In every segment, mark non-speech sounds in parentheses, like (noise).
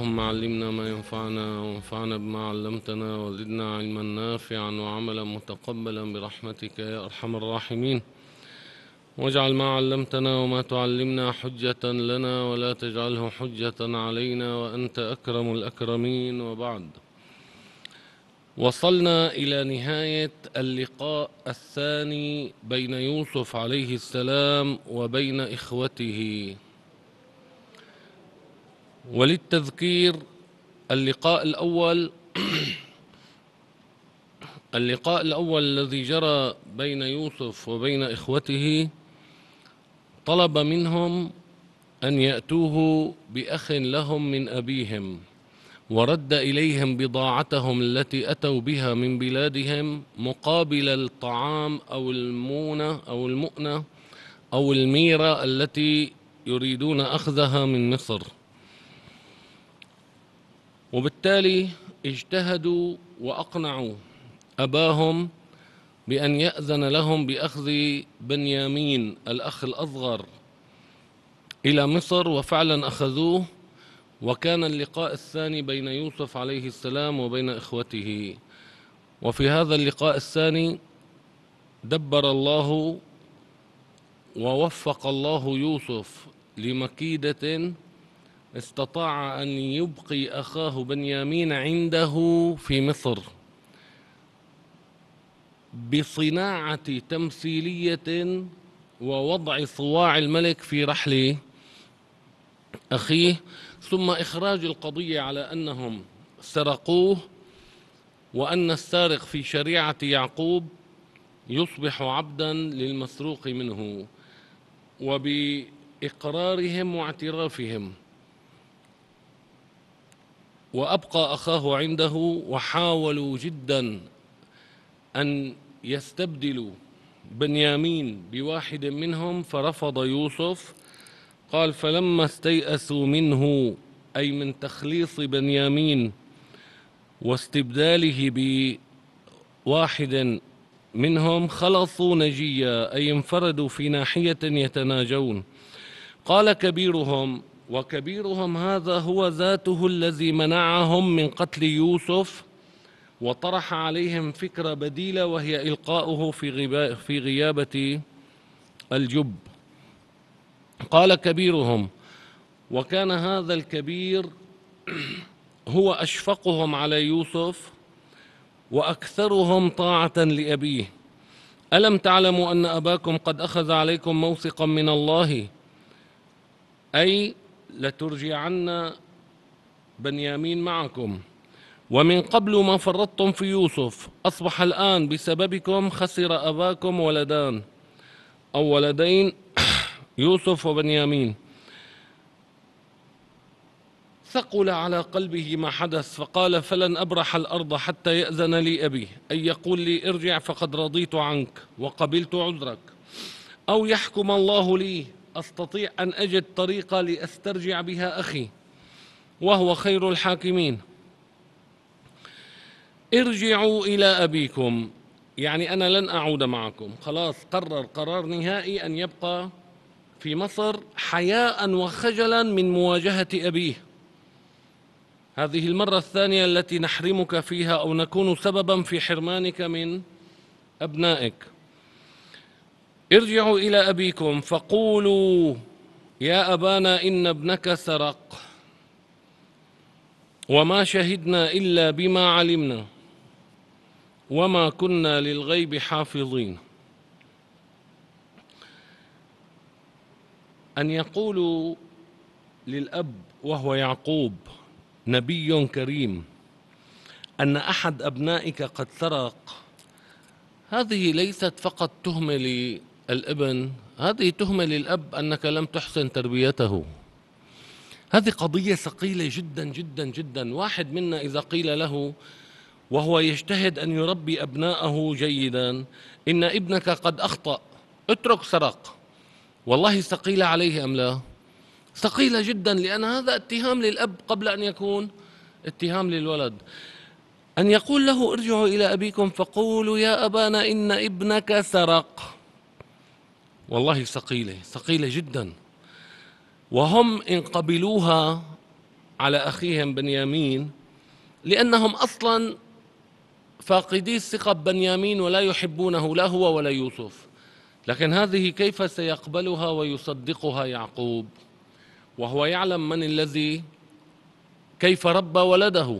اللهم علمنا ما ينفعنا وانفعنا بما علمتنا وزدنا علما نافعا وعملا متقبلا برحمتك يا ارحم الراحمين واجعل ما علمتنا وما تعلمنا حجة لنا ولا تجعله حجة علينا وأنت أكرم الأكرمين وبعد وصلنا إلى نهاية اللقاء الثاني بين يوسف عليه السلام وبين إخوته وللتذكير اللقاء الأول (clears throat) اللقاء الأول الذي جرى بين يوسف وبين إخوته طلب منهم أن يأتوه بأخ لهم من أبيهم ورد إليهم بضاعتهم التي أتوا بها من بلادهم مقابل الطعام أو المونة أو المؤنة أو الميرة التي يريدون أخذها من مصر وبالتالي اجتهدوا وأقنعوا أباهم بأن يأذن لهم بأخذ بنيامين الأخ الأصغر إلى مصر وفعلا أخذوه وكان اللقاء الثاني بين يوسف عليه السلام وبين إخوته وفي هذا اللقاء الثاني دبر الله ووفق الله يوسف لمكيدة استطاع أن يبقي أخاه بنيامين عنده في مصر بصناعة تمثيلية ووضع صواع الملك في رحل أخيه ثم إخراج القضية على أنهم سرقوه وأن السارق في شريعة يعقوب يصبح عبدا للمسروق منه وبإقرارهم واعترافهم وأبقى أخاه عنده وحاولوا جدا أن يستبدلوا بنيامين بواحد منهم فرفض يوسف قال فلما استيأسوا منه أي من تخليص بنيامين واستبداله بواحد منهم خلصوا نجيا أي انفردوا في ناحية يتناجون قال كبيرهم وكبيرهم هذا هو ذاته الذي منعهم من قتل يوسف وطرح عليهم فكرة بديلة وهي إلقاؤه في, في غيابة الجب قال كبيرهم وكان هذا الكبير (clears throat) هو أشفقهم على يوسف وأكثرهم طاعة لأبيه ألم تعلموا أن أباكم قد أخذ عليكم موثقا من الله أي لترجعن بنيامين معكم ومن قبل ما فرطتم في يوسف أصبح الآن بسببكم خسر أباكم ولدان أو ولدين (clears throat) يوسف وبنيامين ثقل على قلبه ما حدث فقال فلن أبرح الأرض حتى يأذن لي أبي أن يقول لي ارجع فقد رضيت عنك وقبلت عذرك أو يحكم الله لي أستطيع أن أجد طريقة لأسترجع بها أخي وهو خير الحاكمين ارجعوا إلى أبيكم يعني أنا لن أعود معكم خلاص قرر قرار نهائي أن يبقى في مصر حياء وخجلا من مواجهة أبيه هذه المرة الثانية التي نحرمك فيها أو نكون سببا في حرمانك من أبنائك ارجعوا إلى أبيكم فقولوا يا أبانا إن ابنك سرق وما شهدنا إلا بما علمنا وما كنا للغيب حافظين أن يقولوا للأب وهو يعقوب نبي كريم أن أحد أبنائك قد سرق هذه ليست فقط تهمة الابن هذه تهمة للأب أنك لم تحسن تربيته هذه قضية ثقيلة جدا جدا جدا واحد منا إذا قيل له وهو يجتهد أن يربي أبناءه جيدا إن ابنك قد أخطأ اترك سرق والله ثقيلة عليه أم لا ثقيلة جدا لأن هذا اتهام للأب قبل أن يكون اتهام للولد أن يقول له ارجعوا إلى أبيكم فقولوا يا أبانا إن ابنك سرق والله ثقيلة ثقيلة جدا وهم إن قبلوها على أخيهم بنيامين لأنهم أصلا فاقدي الثقة ببنيامين ولا يحبونه لا هو ولا يوسف لكن هذه كيف سيقبلها ويصدقها يعقوب وهو يعلم من الذي كيف ربى ولده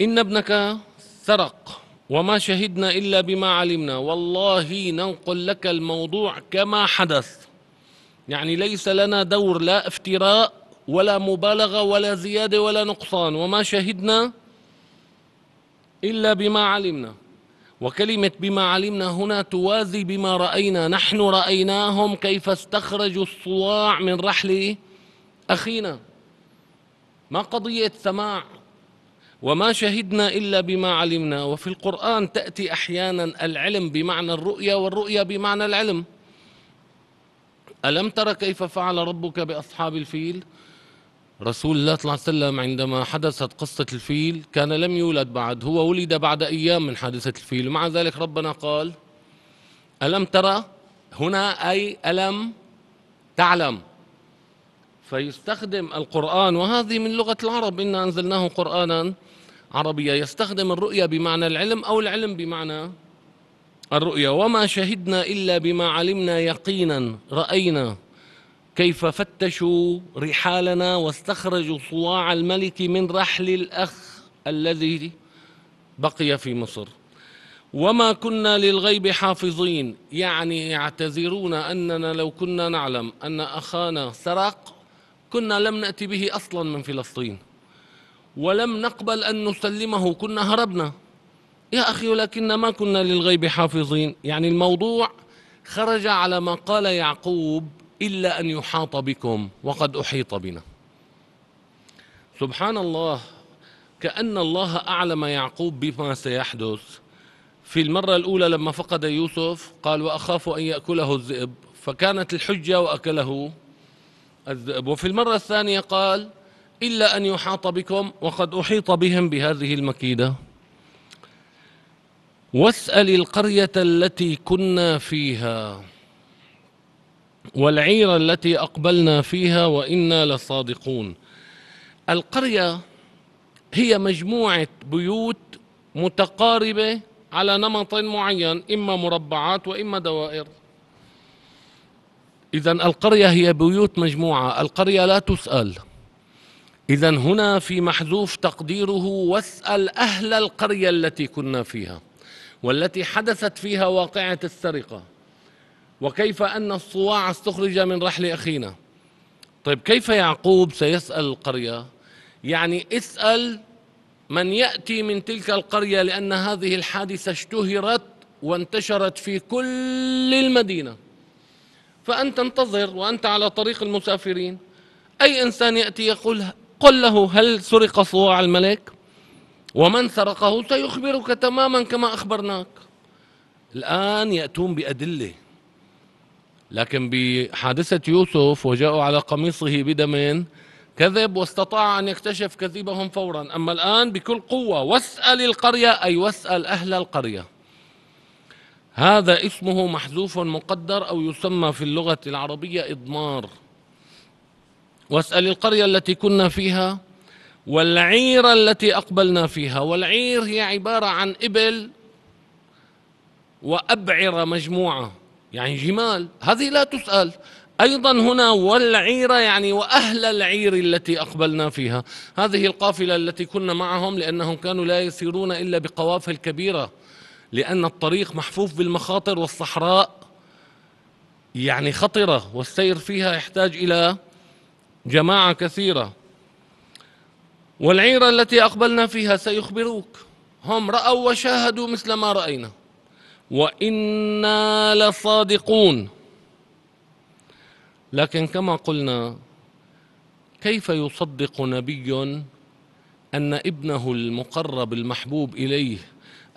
إن ابنك سرق وما شهدنا إلا بما علمنا والله ننقل لك الموضوع كما حدث يعني ليس لنا دور لا افتراء ولا مبالغة ولا زيادة ولا نقصان وما شهدنا إلا بما علمنا وكلمة بما علمنا هنا توازي بما رأينا نحن رأيناهم كيف استخرجوا الصواع من رحل أخينا ما قضية سماع وما شهدنا الا بما علمنا وفي القران تاتي احيانا العلم بمعنى الرؤيا والرؤيا بمعنى العلم الم ترى كيف فعل ربك باصحاب الفيل رسول الله صلى الله عليه وسلم عندما حدثت قصة الفيل كان لم يولد بعد هو ولد بعد أيام من حادثة الفيل مع ذلك ربنا قال ألم ترى هنا أي ألم تعلم فيستخدم القرآن وهذه من لغة العرب إنا أنزلناه قرآنا عربية يستخدم الرؤية بمعنى العلم أو العلم بمعنى الرؤية وما شهدنا إلا بما علمنا يقينا رأينا كيف فتشوا رحالنا واستخرجوا صواع الملك من رحل الأخ الذي بقي في مصر وما كنا للغيب حافظين يعني يعتذرون أننا لو كنا نعلم أن أخانا سرق كنا لم نأتي به أصلا من فلسطين ولم نقبل أن نسلمه كنا هربنا يا أخي ولكن ما كنا للغيب حافظين يعني الموضوع خرج على ما قال يعقوب إلا أن يحاط بكم وقد أحيط بنا سبحان الله كأن الله أعلم يعقوب بما سيحدث في المرة الأولى لما فقد يوسف قال وأخاف أن يأكله الذئب فكانت الحجة وأكله الذئب وفي المرة الثانية قال إلا أن يحاط بكم وقد أحيط بهم بهذه المكيدة واسأل القرية التي كنا فيها والعير التي أقبلنا فيها وإنا لصادقون القرية هي مجموعة بيوت متقاربة على نمط معين إما مربعات وإما دوائر إذا القرية هي بيوت مجموعة القرية لا تسأل إذا هنا في محذوف تقديره واسأل أهل القرية التي كنا فيها والتي حدثت فيها واقعة السرقة وكيف أن الصواع استخرج من رحل أخينا طيب كيف يعقوب سيسأل القرية يعني اسأل من يأتي من تلك القرية لأن هذه الحادثة اشتهرت وانتشرت في كل المدينة فأنت انتظر وأنت على طريق المسافرين أي إنسان يأتي يقول قل له هل سرق صواع الملك ومن سرقه سيخبرك تماما كما أخبرناك الآن يأتون بأدلة لكن بحادثة يوسف وجاءوا على قميصه بدم كذب واستطاع أن يكتشف كذبهم فورا أما الآن بكل قوة واسأل القرية أي واسأل أهل القرية هذا اسمه محذوف مقدر أو يسمى في اللغة العربية إضمار واسأل القرية التي كنا فيها والعير التي أقبلنا فيها والعير هي عبارة عن إبل وأبعرة مجموعة يعني جمال هذه لا تسأل أيضا هنا والعيرة يعني وأهل العير التي أقبلنا فيها هذه القافلة التي كنا معهم لأنهم كانوا لا يسيرون إلا بقوافل كبيرة لأن الطريق محفوف بالمخاطر والصحراء يعني خطرة والسير فيها يحتاج إلى جماعة كثيرة والعيرة التي أقبلنا فيها سيخبروك هم رأوا وشاهدوا مثل ما رأينا وإنا لصادقون لكن كما قلنا كيف يصدق نبي أن ابنه المقرب المحبوب إليه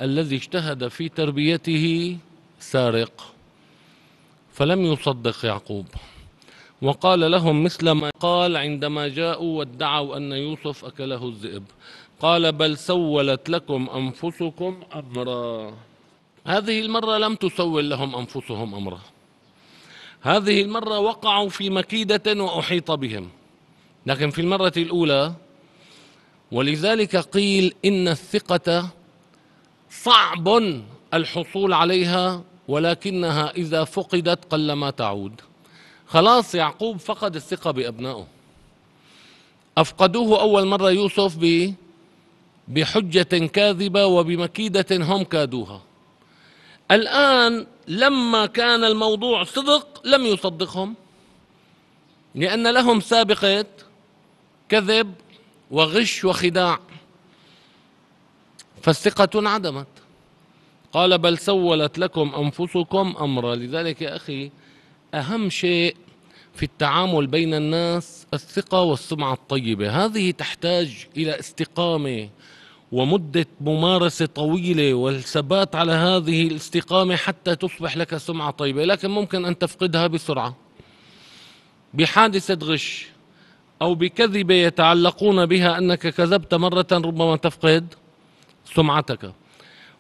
الذي اجتهد في تربيته سارق فلم يصدق يعقوب وقال لهم مثل ما قال عندما جاءوا وادعوا أن يوسف أكله الذئب قال بل سولت لكم أنفسكم أمرا هذه المرة لم تسول لهم أنفسهم أمرا هذه المرة وقعوا في مكيدة وأحيط بهم لكن في المرة الأولى ولذلك قيل إن الثقة صعب الحصول عليها ولكنها إذا فقدت قلما تعود خلاص يعقوب فقد الثقة بأبنائه أفقدوه أول مرة يوسف بحجة كاذبة وبمكيدة هم كادوها الآن لما كان الموضوع صدق لم يصدقهم لأن لهم سابقة كذب وغش وخداع فالثقة انعدمت قال بل سولت لكم أنفسكم أمرا لذلك يا أخي أهم شيء في التعامل بين الناس الثقة والسمعة الطيبة هذه تحتاج إلى استقامة ومدة ممارسة طويلة والثبات على هذه الاستقامة حتى تصبح لك سمعة طيبة لكن ممكن أن تفقدها بسرعة بحادثة غش أو بكذبة يتعلقون بها أنك كذبت مرة ربما تفقد سمعتك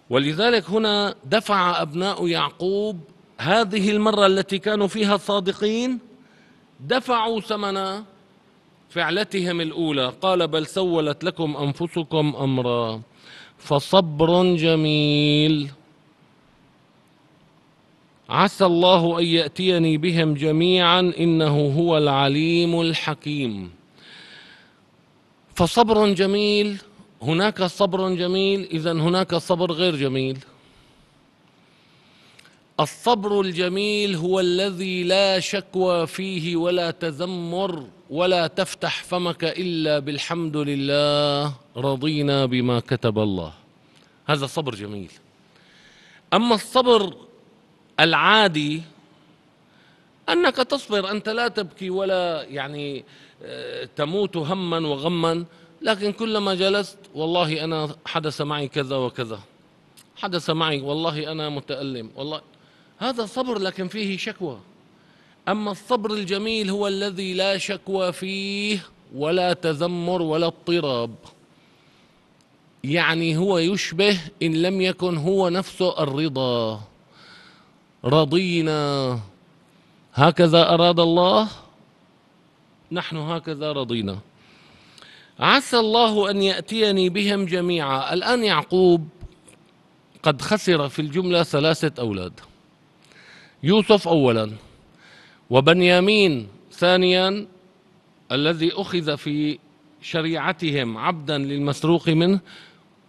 ولذلك هنا دفع أبناء يعقوب هذه المرة التي كانوا فيها الصادقين دفعوا ثمن فعلتهم الأولى قال بل سولت لكم أنفسكم أمرا فصبر جميل عسى الله أن يأتيني بهم جميعا إنه هو العليم الحكيم فصبر جميل هناك صبر جميل إذا هناك صبر غير جميل الصبر الجميل هو الذي لا شكوى فيه ولا تذمر ولا تفتح فمك الا بالحمد لله رضينا بما كتب الله هذا صبر جميل اما الصبر العادي انك تصبر انت لا تبكي ولا يعني آه، تموت هما وغما لكن كلما جلست والله انا حدث معي كذا وكذا حدث معي والله انا متالم والله هذا صبر لكن فيه شكوى أما الصبر الجميل هو الذي لا شكوى فيه ولا تذمر ولا اضطراب يعني هو يشبه إن لم يكن هو نفسه الرضا رضينا هكذا أراد الله نحن هكذا رضينا عسى الله أن يأتيني بهم جميعا الآن يعقوب قد خسر في الجملة ثلاثة أولاد يوسف أولا وبنيامين ثانيا الذي أخذ في شريعتهم عبدا للمسروق منه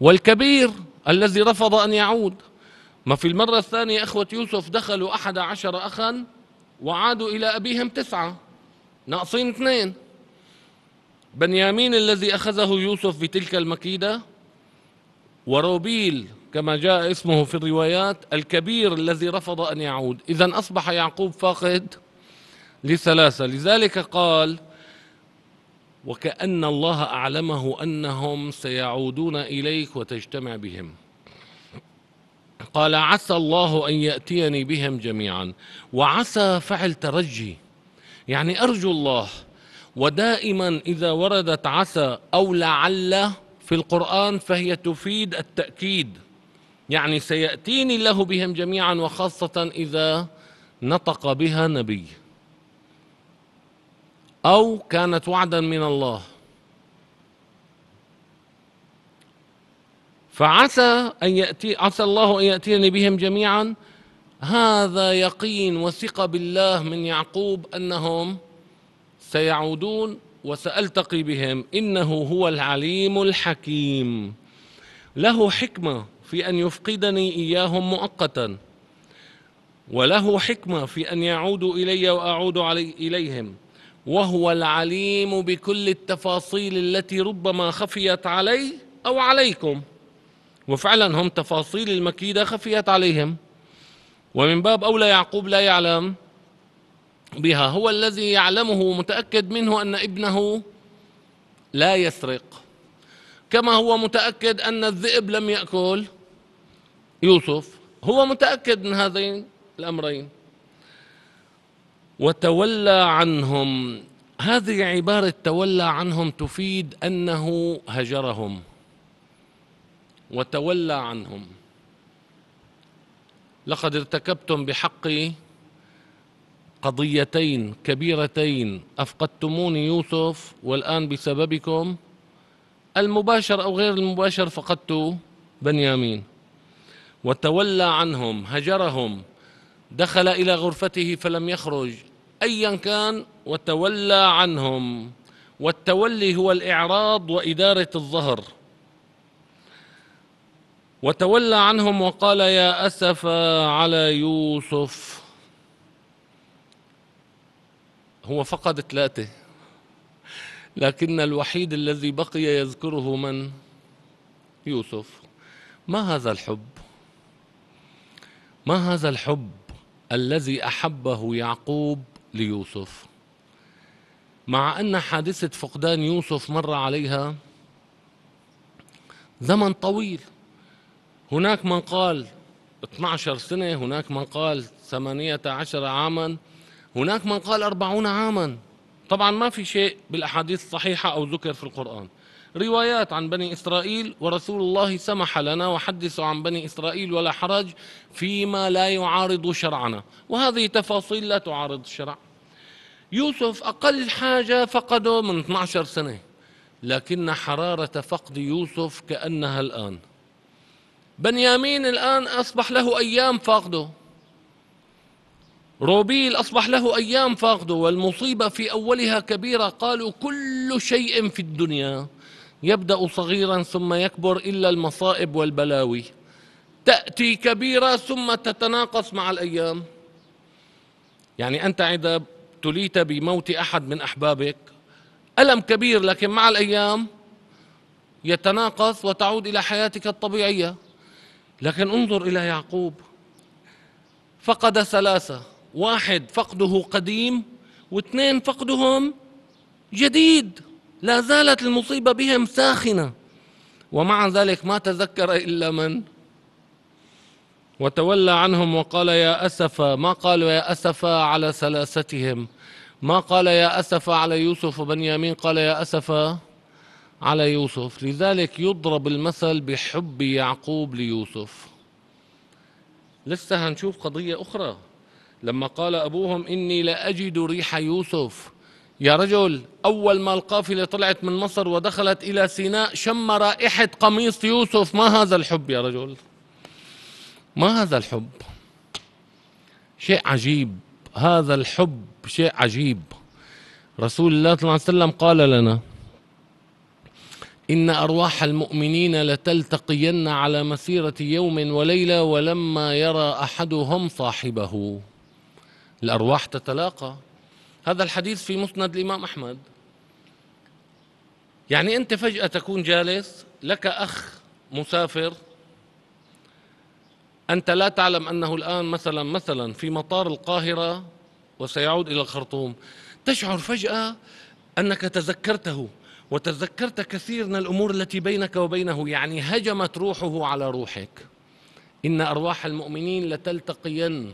والكبير الذي رفض أن يعود ما في المرة الثانية أخوة يوسف دخلوا أحد عشر أخا وعادوا إلى أبيهم تسعة ناقصين اثنين بنيامين الذي أخذه يوسف في تلك المكيدة وروبيل كما جاء اسمه في الروايات الكبير الذي رفض أن يعود إذا أصبح يعقوب فاقد لثلاثة لذلك قال وكأن الله أعلمه أنهم سيعودون إليك وتجتمع بهم قال عسى الله أن يأتيني بهم جميعا وعسى فعل ترجي يعني أرجو الله ودائما إذا وردت عسى أو لعل في القرآن فهي تفيد التأكيد يعني سيأتيني الله بهم جميعا وخاصة إذا نطق بها نبي أو كانت وعدا من الله فعسى أن يأتي عسى الله أن يأتيني بهم جميعا هذا يقين وثقة بالله من يعقوب أنهم سيعودون وسألتقي بهم إنه هو العليم الحكيم له حكمة في أن يفقدني إياهم مؤقتا وله حكمة في أن يعودوا إلي وأعود علي إليهم وهو العليم بكل التفاصيل التي ربما خفيت علي أو عليكم وفعلا هم تفاصيل المكيدة خفيت عليهم ومن باب أولى يعقوب لا يعلم بها هو الذي يعلمه متأكد منه أن ابنه لا يسرق كما هو متأكد أن الذئب لم يأكل يوسف هو متأكد من هذين الأمرين وتولى عنهم هذه عبارة تولى عنهم تفيد أنه هجرهم وتولى عنهم لقد ارتكبتم بحقي قضيتين كبيرتين أفقدتموني يوسف والآن بسببكم المباشر أو غير المباشر فقدت بنيامين وتولى عنهم هجرهم دخل إلى غرفته فلم يخرج أيا كان وتولى عنهم والتولي هو الإعراض وإدارة الظهر وتولى عنهم وقال يا أسف على يوسف هو فقد ثلاثة لكن الوحيد الذي بقي يذكره من يوسف ما هذا الحب ما هذا الحب الذي احبه يعقوب ليوسف مع ان حادثه فقدان يوسف مر عليها زمن طويل هناك من قال 12 سنة هناك من قال 18 عاما هناك من قال 40 عاما طبعا ما في شيء بالأحاديث الصحيحة أو ذكر في القرآن روايات عن بني إسرائيل ورسول الله سمح لنا وحدثوا عن بني إسرائيل ولا حرج فيما لا يعارض شرعنا وهذه تفاصيل لا تعارض الشرع يوسف أقل حاجة فقده من 12 سنة لكن حرارة فقد يوسف كأنها الآن بنيامين الآن أصبح له أيام فاقده روبيل أصبح له أيام فاقده والمصيبة في أولها كبيرة قالوا كل شيء في الدنيا يبدأ صغيرا ثم يكبر إلا المصائب والبلاوي تأتي كبيرة ثم تتناقص مع الأيام يعني أنت إذا ابتليت بموت أحد من أحبابك ألم كبير لكن مع الأيام يتناقص وتعود إلى حياتك الطبيعية لكن انظر إلى يعقوب فقد ثلاثة واحد فقده قديم واثنين فقدهم جديد لا زالت المصيبة بهم ساخنة ومع ذلك ما تذكر إلا من وتولى عنهم وقال يا أسف ما قالوا يا أسف على سلاستهم ما قال يا أسف على يوسف وبنيامين قال يا أسف على يوسف لذلك يضرب المثل بحب يعقوب ليوسف لسه هنشوف قضية أخرى لما قال أبوهم إني لأجد ريح يوسف يا رجل أول ما القافلة طلعت من مصر ودخلت إلى سيناء شم رائحة قميص يوسف ما هذا الحب يا رجل ما هذا الحب شيء عجيب هذا الحب شيء عجيب رسول الله صلى الله عليه وسلم قال لنا إن أرواح المؤمنين لتلتقين على مسيرة يوم وليلة ولما يرى أحدهم صاحبه الأرواح تتلاقى هذا الحديث في مسند الإمام أحمد يعني أنت فجأة تكون جالس لك أخ مسافر أنت لا تعلم أنه الآن مثلا مثلا في مطار القاهرة وسيعود إلى الخرطوم تشعر فجأة أنك تذكرته وتذكرت كثير من الأمور التي بينك وبينه يعني هجمت روحه على روحك إن أرواح المؤمنين لتلتقين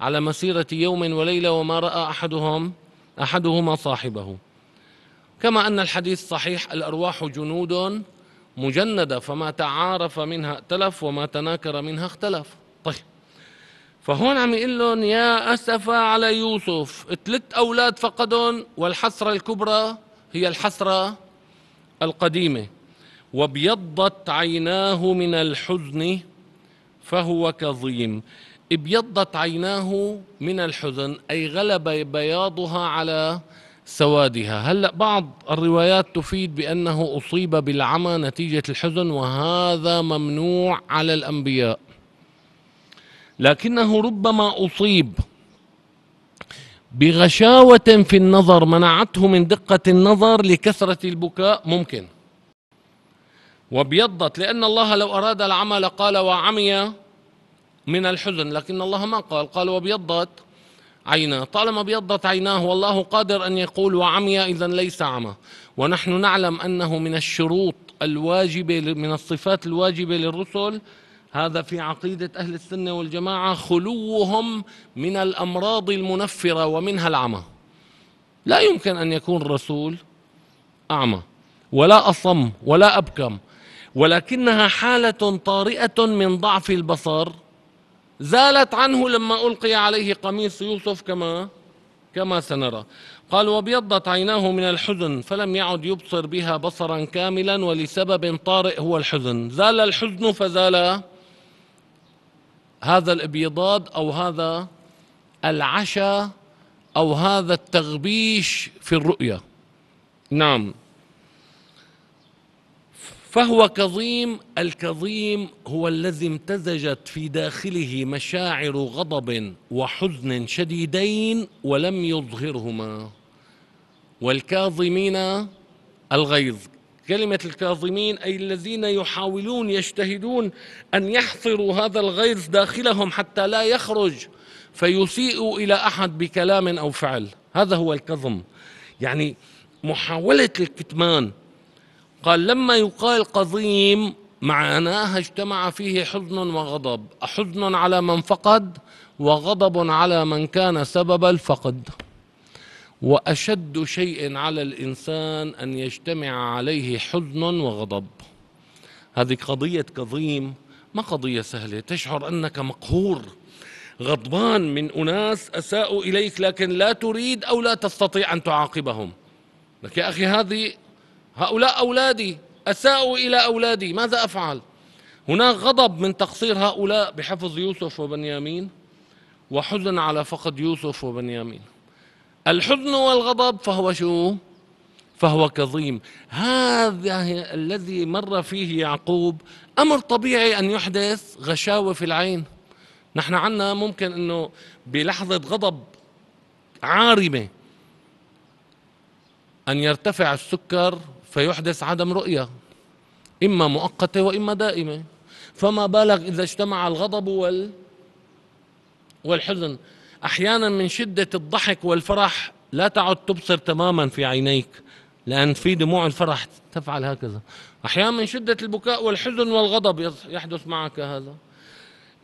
على مسيرة يوم وليلة وما رأى أحدهم أحدهما صاحبه كما أن الحديث صحيح الأرواح جنود مجندة فما تعارف منها ائتلف وما تناكر منها اختلف طيب فهون عم يقول لهم يا أسف على يوسف ثلاث أولاد فقدهم والحسرة الكبرى هي الحسرة القديمة وابيضت عيناه من الحزن فهو كظيم ابيضت عيناه من الحزن أي غلب بياضها على سوادها هلأ بعض الروايات تفيد بأنه أصيب بالعمى نتيجة الحزن وهذا ممنوع على الأنبياء لكنه ربما أصيب بغشاوة في النظر منعته من دقة النظر لكثرة البكاء ممكن وابيضت لأن الله لو أراد العمى لقال وعمي من الحزن لكن الله ما قال قال وابيضت عيناه طالما ابيضت عيناه والله قادر أن يقول وعمي إذا ليس عمى ونحن نعلم أنه من الشروط الواجبة من الصفات الواجبة للرسل هذا في عقيدة أهل السنة والجماعة خلوهم من الأمراض المنفرة ومنها العمى لا يمكن أن يكون الرسول أعمى ولا أصم ولا أبكم ولكنها حالة طارئة من ضعف البصر زالت عنه لما ألقي عليه قميص يوسف كما كما سنرى قال وابيضت عيناه من الحزن فلم يعد يبصر بها بصرا كاملا ولسبب طارئ هو الحزن زال الحزن فزال هذا الابيضاد او هذا العشاء او هذا التغبيش في الرؤيه نعم فهو كظيم الكظيم هو الذي امتزجت في داخله مشاعر غضب وحزن شديدين ولم يظهرهما والكاظمين الغيظ كلمة الكاظمين أي الذين يحاولون يجتهدون أن يحصروا هذا الغيظ داخلهم حتى لا يخرج فيسيء إلى أحد بكلام أو فعل هذا هو الكظم يعني محاولة الكتمان قال لما يقال قضيم معناها اجتمع فيه حزن وغضب حزن على من فقد وغضب على من كان سبب الفقد واشد شيء على الانسان ان يجتمع عليه حزن وغضب هذه قضيه كظيم ما قضيه سهله تشعر انك مقهور غضبان من اناس اساءوا اليك لكن لا تريد او لا تستطيع ان تعاقبهم لك يا اخي هذه هؤلاء أولادي أساءوا إلى أولادي ماذا أفعل هناك غضب من تقصير هؤلاء بحفظ يوسف وبنيامين وحزن على فقد يوسف وبنيامين الحزن والغضب فهو شو فهو كظيم هذا الذي مر فيه يعقوب أمر طبيعي أن يحدث غشاوة في العين نحن عنا ممكن أنه بلحظة غضب عارمة أن يرتفع السكر فيحدث عدم رؤية إما مؤقتة وإما دائمة فما بالك إذا اجتمع الغضب وال والحزن أحيانا من شدة الضحك والفرح لا تعد تبصر تماما في عينيك لأن في دموع الفرح تفعل هكذا أحيانا من شدة البكاء والحزن والغضب يحدث معك هذا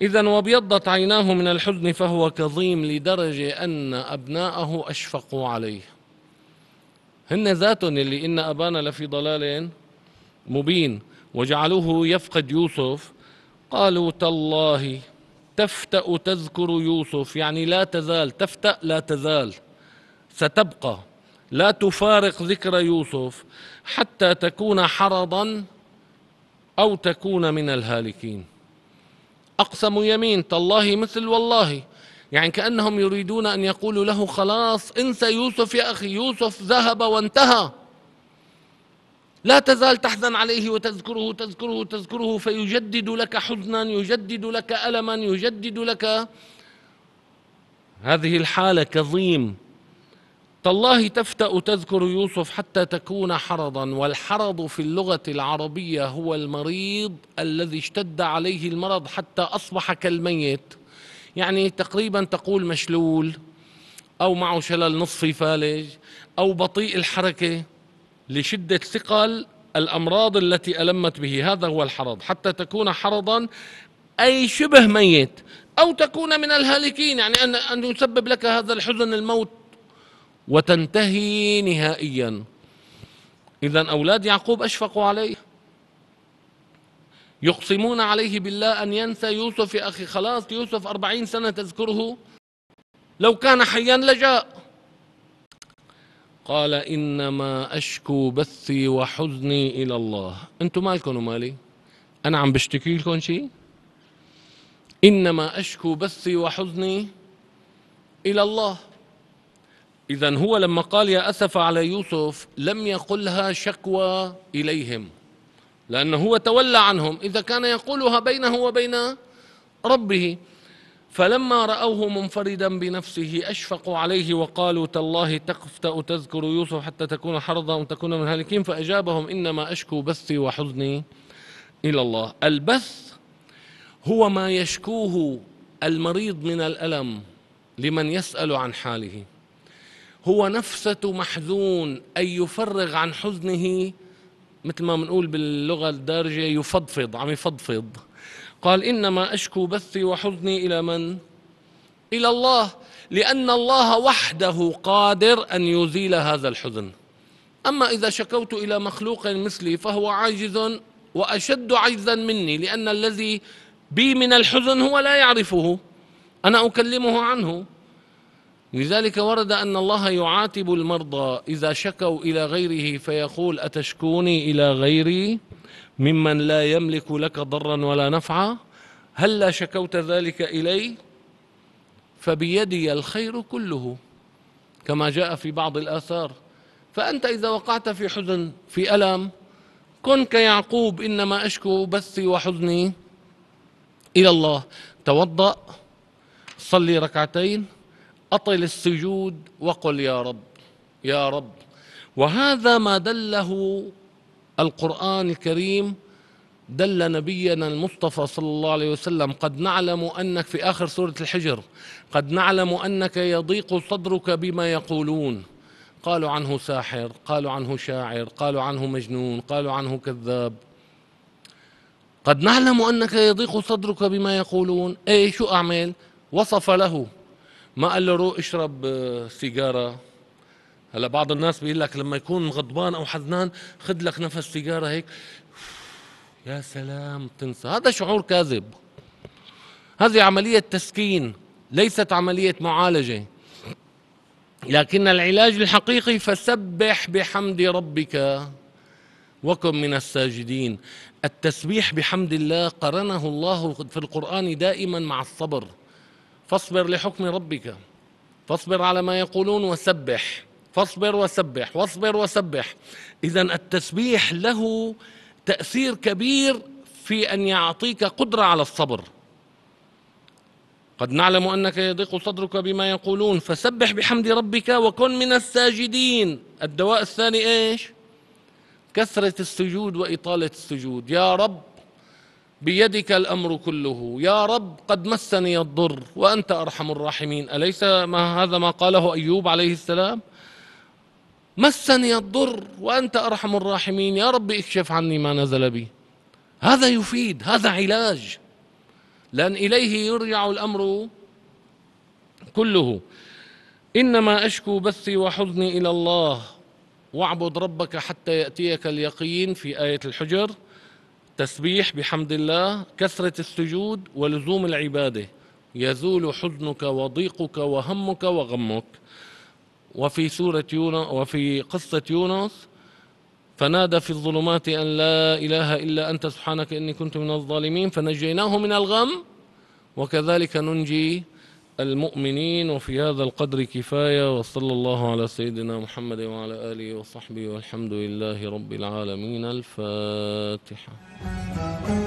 إذا وابيضت عيناه من الحزن فهو كظيم لدرجة أن أبناءه أشفقوا عليه هن ذاتهم اللي إن أبانا لفي ضلال مبين وجعلوه يفقد يوسف قالوا تالله تفتأ تذكر يوسف يعني لا تزال تفتأ لا تزال ستبقى لا تفارق ذكر يوسف حتى تكون حرضا أو تكون من الهالكين أقسم يمين تالله مثل والله يعني كأنهم يريدون أن يقولوا له خلاص انسى يوسف يا أخي يوسف ذهب وانتهى لا تزال تحزن عليه وتذكره تذكره تذكره فيجدد لك حزنا يجدد لك ألما يجدد لك هذه الحالة كظيم تالله تفتأ تذكر يوسف حتى تكون حرضا والحرض في اللغة العربية هو المريض الذي اشتد عليه المرض حتى أصبح كالميت يعني تقريبا تقول مشلول أو معه شلل نصفي فالج أو بطيء الحركة لشدة ثقل الأمراض التي ألمت به هذا هو الحرض حتى تكون حرضا أي شبه ميت أو تكون من الهالكين يعني أن أن يسبب لك هذا الحزن الموت وتنتهي نهائيا إذا أولاد يعقوب أشفقوا عليه يقسمون عليه بالله أن ينسى يوسف يا أخي خلاص يوسف أربعين سنة تذكره لو كان حيا لجاء قال إنما أشكو بثي وحزني إلى الله أنتم مالكم ومالي أنا عم بشتكي لكم شيء إنما أشكو بثي وحزني إلى الله إذا هو لما قال يا أسف على يوسف لم يقلها شكوى إليهم لأنه هو تولى عنهم إذا كان يقولها بينه وبين ربه فلما رأوه منفردا بنفسه أشفقوا عليه وقالوا تالله تفتأ تذكر يوسف حتى تكون حرضا وتكون من هالكين فأجابهم إنما أشكو بثي وحزني إلى الله البث هو ما يشكوه المريض من الألم لمن يسأل عن حاله هو نفسة محزون أي يفرغ عن حزنه مثل ما بنقول باللغة الدارجة يفضفض عم يفضفض قال إنما أشكو بثي وحزني إلى من؟ إلى الله لأن الله وحده قادر أن يزيل هذا الحزن أما إذا شكوت إلى مخلوق مثلي فهو عاجز وأشد عجزا مني لأن الذي بي من الحزن هو لا يعرفه أنا أكلمه عنه لذلك ورد أن الله يعاتب المرضى إذا شكوا إلى غيره فيقول أتشكوني إلى غيري ممن لا يملك لك ضرا ولا نفعا هلا شكوت ذلك إلي فبيدي الخير كله كما جاء في بعض الآثار فأنت إذا وقعت في حزن في ألم كن كيعقوب إنما أشكو بثي وحزني إلى الله توضأ صلي ركعتين أطل السجود وقل يا رب يا رب وهذا ما دله القرآن الكريم دل نبينا المصطفى صلى الله عليه وسلم قد نعلم أنك في آخر سورة الحجر قد نعلم أنك يضيق صدرك بما يقولون قالوا عنه ساحر قالوا عنه شاعر قالوا عنه مجنون قالوا عنه كذاب قد نعلم أنك يضيق صدرك بما يقولون أي شو أعمل وصف له ما قال له روح اشرب آه، سيجاره هلا بعض الناس بيقول لك لما يكون غضبان او حزنان خذ لك نفس سيجاره هيك (sighs) يا سلام تنسى هذا شعور كاذب هذه عمليه تسكين ليست عمليه معالجه لكن العلاج الحقيقي فسبح بحمد ربك وكن من الساجدين التسبيح بحمد الله قرنه الله في القران دائما مع الصبر فاصبر لحكم ربك فاصبر على ما يقولون وسبح فاصبر وسبح واصبر وسبح اذا التسبيح له تاثير كبير في ان يعطيك قدره على الصبر قد نعلم انك يضيق صدرك بما يقولون فسبح بحمد ربك وكن من الساجدين الدواء الثاني ايش كثره السجود واطاله السجود يا رب بيدك الامر كله يا رب قد مسني الضر وانت ارحم الراحمين اليس ما هذا ما قاله ايوب عليه السلام مسني الضر وانت ارحم الراحمين يا رب اكشف عني ما نزل بي هذا يفيد هذا علاج لان اليه يرجع الامر كله انما اشكو بثي وحزني الى الله واعبد ربك حتى ياتيك اليقين في ايه الحجر تسبيح بحمد الله كثرة السجود ولزوم العبادة يزول حزنك وضيقك وهمك وغمك وفي سورة يونس وفي قصة يونس فنادى في الظلمات أن لا إله إلا أنت سبحانك إني كنت من الظالمين فنجيناه من الغم وكذلك ننجي المؤمنين وفي هذا القدر كفاية وصلى الله على سيدنا محمد وعلى آله وصحبه والحمد لله رب العالمين الفاتحة